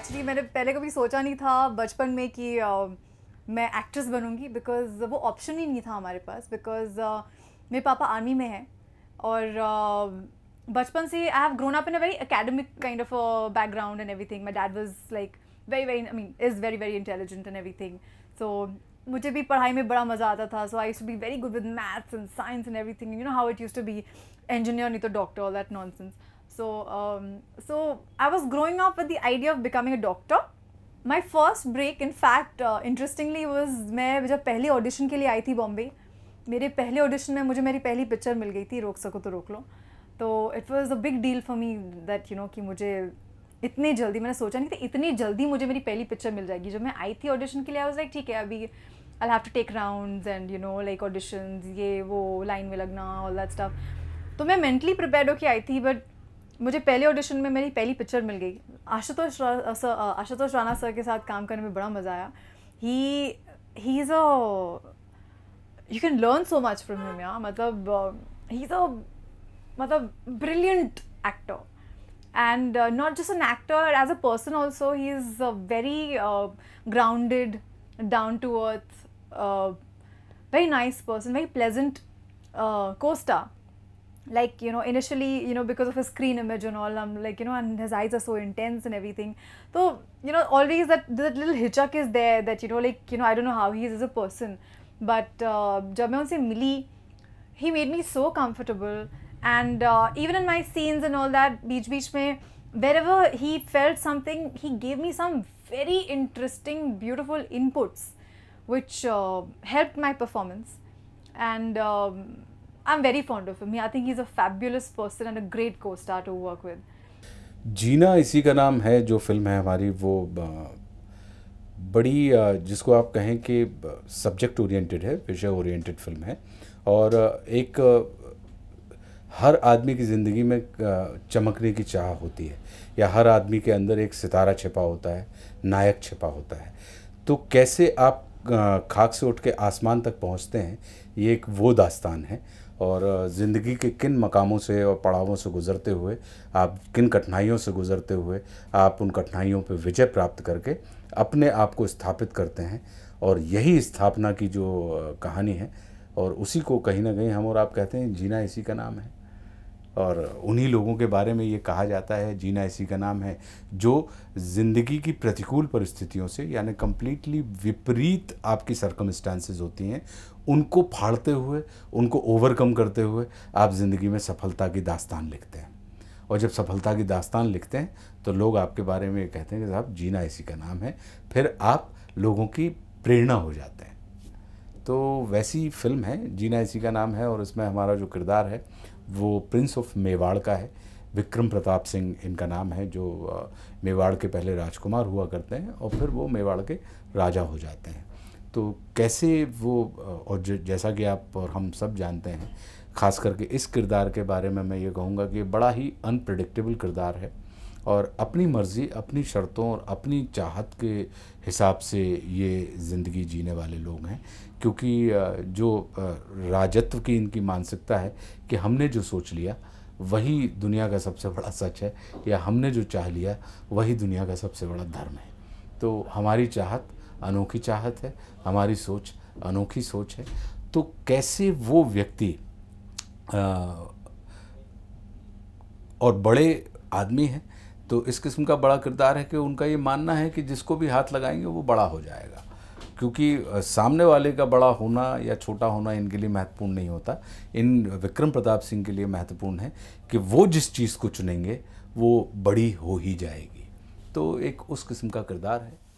Actually मैंने पहले कभी सोचा नहीं था बचपन में कि uh, मैं एक्ट्रेस बनूंगी बिकॉज वो ऑप्शन ही नहीं था हमारे पास बिकॉज uh, मेरे पापा आर्मी में हैं और बचपन से I have grown up in a very academic kind of background and everything my dad was like very very I mean is very very intelligent and everything so मुझे भी पढ़ाई में बड़ा मज़ा आता था so I to be very good with maths and science and everything you know how it use to be engineer नहीं तो doctor all that nonsense So, um, so I was growing up with the idea of becoming a doctor. My first break, in fact, uh, interestingly was मैं जब पहली audition के लिए आई थी बॉम्बे मेरे पहले ऑडिशन में मुझे मेरी पहली पिक्चर मिल गई थी रोक सको तो रोक लो तो it was a big deal for me that you know कि मुझे इतनी जल्दी मैंने सोचा नहीं था इतनी जल्दी मुझे मेरी पहली पिक्चर मिल जाएगी जब मैं आई थी ऑडिशन के लिए आई वाज लाइक ठीक है अभी I have to take rounds and you know like audition ये वो लाइन में लगना ऑल दैट स्टफ तो मैं मेंटली प्रिपेयर होके आई थी बट मुझे पहले ऑडिशन में मेरी पहली पिक्चर मिल गई आशुतोष सर आशुतोष राणा सर के साथ काम करने में बड़ा मज़ा आया he he is a you can learn so much from him या मतलब ही इज़ अ मतलब brilliant actor and not just an actor as a person also he is a very grounded down to earth very nice person very pleasant co-star like you know initially you know because of his screen image and all i'm um, like you know and his eyes are so intense and everything so you know always that that little hitchcock is there that you know like you know i don't know how he is as a person but uh, jab main unse mili he made me so comfortable and uh, even in my scenes and all that beach beach mein wherever he felt something he gave me some very interesting beautiful inputs which uh, helped my performance and um, I'm very fond of him. I think he's a fabulous person and a great co-star to work with. जीना इसी का नाम है जो film है हमारी वो बड़ी जिसको आप कहें कि सब्जेक्ट ओरिएंटेड है विषय ओरिएंटेड फिल्म है और एक हर आदमी की ज़िंदगी में चमकने की चाह होती है या हर आदमी के अंदर एक सितारा छिपा होता है नायक छिपा होता है तो कैसे आप खाक से उठ के आसमान तक पहुंचते हैं ये एक वो दास्तान है और ज़िंदगी के किन मकामों से और पड़ावों से गुज़रते हुए आप किन कठिनाइयों से गुज़रते हुए आप उन कठिनाइयों पर विजय प्राप्त करके अपने आप को स्थापित करते हैं और यही स्थापना की जो कहानी है और उसी को कहीं ना कहीं हम और आप कहते हैं जीना इसी का नाम है और उन्हीं लोगों के बारे में ये कहा जाता है जीना इसी का नाम है जो ज़िंदगी की प्रतिकूल परिस्थितियों से यानी कम्प्लीटली विपरीत आपकी सरकमस्टांसिस होती हैं उनको फाड़ते हुए उनको ओवरकम करते हुए आप ज़िंदगी में सफलता की दास्तान लिखते हैं और जब सफलता की दास्तान लिखते हैं तो लोग आपके बारे में कहते हैं कि साहब जीना इसी का नाम है फिर आप लोगों की प्रेरणा हो जाते हैं तो वैसी फिल्म है जीना इसी का नाम है और इसमें हमारा जो किरदार है वो प्रिंस ऑफ मेवाड़ का है विक्रम प्रताप सिंह इनका नाम है जो मेवाड़ के पहले राजकुमार हुआ करते हैं और फिर वो मेवाड़ के राजा हो जाते हैं तो कैसे वो और जैसा कि आप और हम सब जानते हैं खास करके इस किरदार के बारे में मैं ये कहूँगा कि बड़ा ही अनप्रडिक्टेबल किरदार है और अपनी मर्ज़ी अपनी शर्तों और अपनी चाहत के हिसाब से ये ज़िंदगी जीने वाले लोग हैं क्योंकि जो राजत्व की इनकी मानसिकता है कि हमने जो सोच लिया वही दुनिया का सबसे बड़ा सच है या हमने जो चाह लिया वही दुनिया का सबसे बड़ा धर्म है तो हमारी चाहत अनोखी चाहत है हमारी सोच अनोखी सोच है तो कैसे वो व्यक्ति और बड़े आदमी हैं तो इस किस्म का बड़ा किरदार है कि उनका ये मानना है कि जिसको भी हाथ लगाएंगे वो बड़ा हो जाएगा क्योंकि सामने वाले का बड़ा होना या छोटा होना इनके लिए महत्वपूर्ण नहीं होता इन विक्रम प्रताप सिंह के लिए महत्वपूर्ण है कि वो जिस चीज़ को चुनेंगे वो बड़ी हो ही जाएगी तो एक उस किस्म का किरदार है